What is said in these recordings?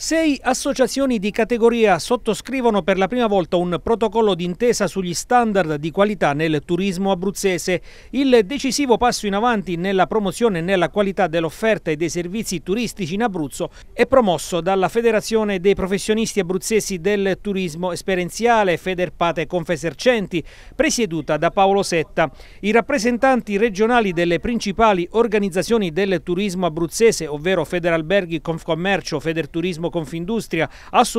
Sei associazioni di categoria sottoscrivono per la prima volta un protocollo d'intesa sugli standard di qualità nel turismo abruzzese. Il decisivo passo in avanti nella promozione e nella qualità dell'offerta e dei servizi turistici in Abruzzo è promosso dalla Federazione dei professionisti abruzzesi del turismo esperienziale Federpate Confesercenti, presieduta da Paolo Setta. I rappresentanti regionali delle principali organizzazioni del turismo abruzzese, ovvero Federalberghi Confcommercio, Federturismo Turismo, Confindustria,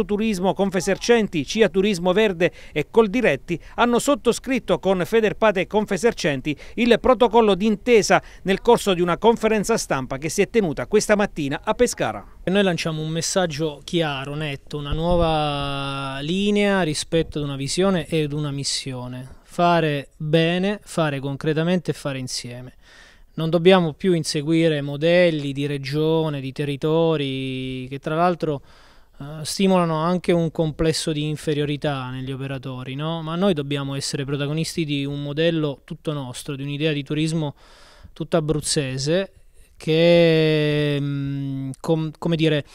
Turismo Confesercenti, CIA Turismo Verde e Coldiretti hanno sottoscritto con Federpate e Confesercenti il protocollo d'intesa nel corso di una conferenza stampa che si è tenuta questa mattina a Pescara. Noi lanciamo un messaggio chiaro, netto, una nuova linea rispetto ad una visione ed una missione. Fare bene, fare concretamente e fare insieme non dobbiamo più inseguire modelli di regione, di territori, che tra l'altro eh, stimolano anche un complesso di inferiorità negli operatori, no? ma noi dobbiamo essere protagonisti di un modello tutto nostro, di un'idea di turismo tutta abruzzese che, mh, mm, com come dire,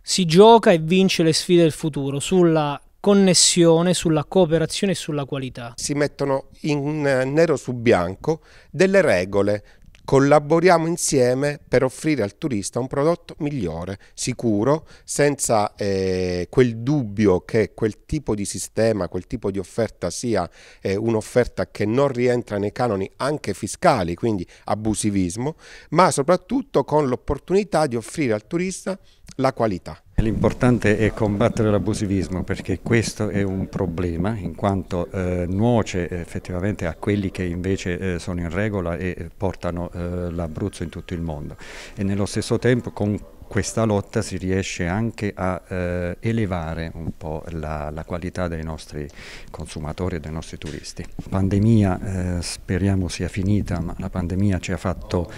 si gioca e vince le sfide del futuro sulla connessione, sulla cooperazione e sulla qualità. Si mettono in eh, nero su bianco delle regole collaboriamo insieme per offrire al turista un prodotto migliore, sicuro, senza eh, quel dubbio che quel tipo di sistema, quel tipo di offerta sia eh, un'offerta che non rientra nei canoni anche fiscali, quindi abusivismo, ma soprattutto con l'opportunità di offrire al turista la qualità. L'importante è combattere l'abusivismo perché questo è un problema in quanto eh, nuoce eh, effettivamente a quelli che invece eh, sono in regola e eh, portano eh, l'Abruzzo in tutto il mondo e nello stesso tempo con questa lotta si riesce anche a eh, elevare un po' la, la, qualità dei nostri consumatori e dei nostri turisti. La pandemia eh, speriamo sia finita, ma la pandemia ci ha fatto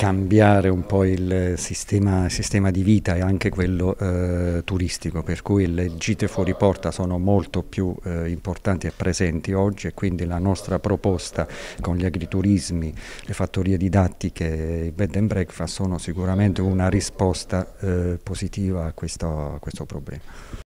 cambiare un po' il sistema, sistema di vita e anche quello eh, turistico, per cui le gite fuori porta sono molto più eh, importanti e presenti oggi e quindi la nostra proposta con gli agriturismi, le fattorie didattiche e i bed and breakfast sono sicuramente una risposta eh, positiva a questo, a questo problema.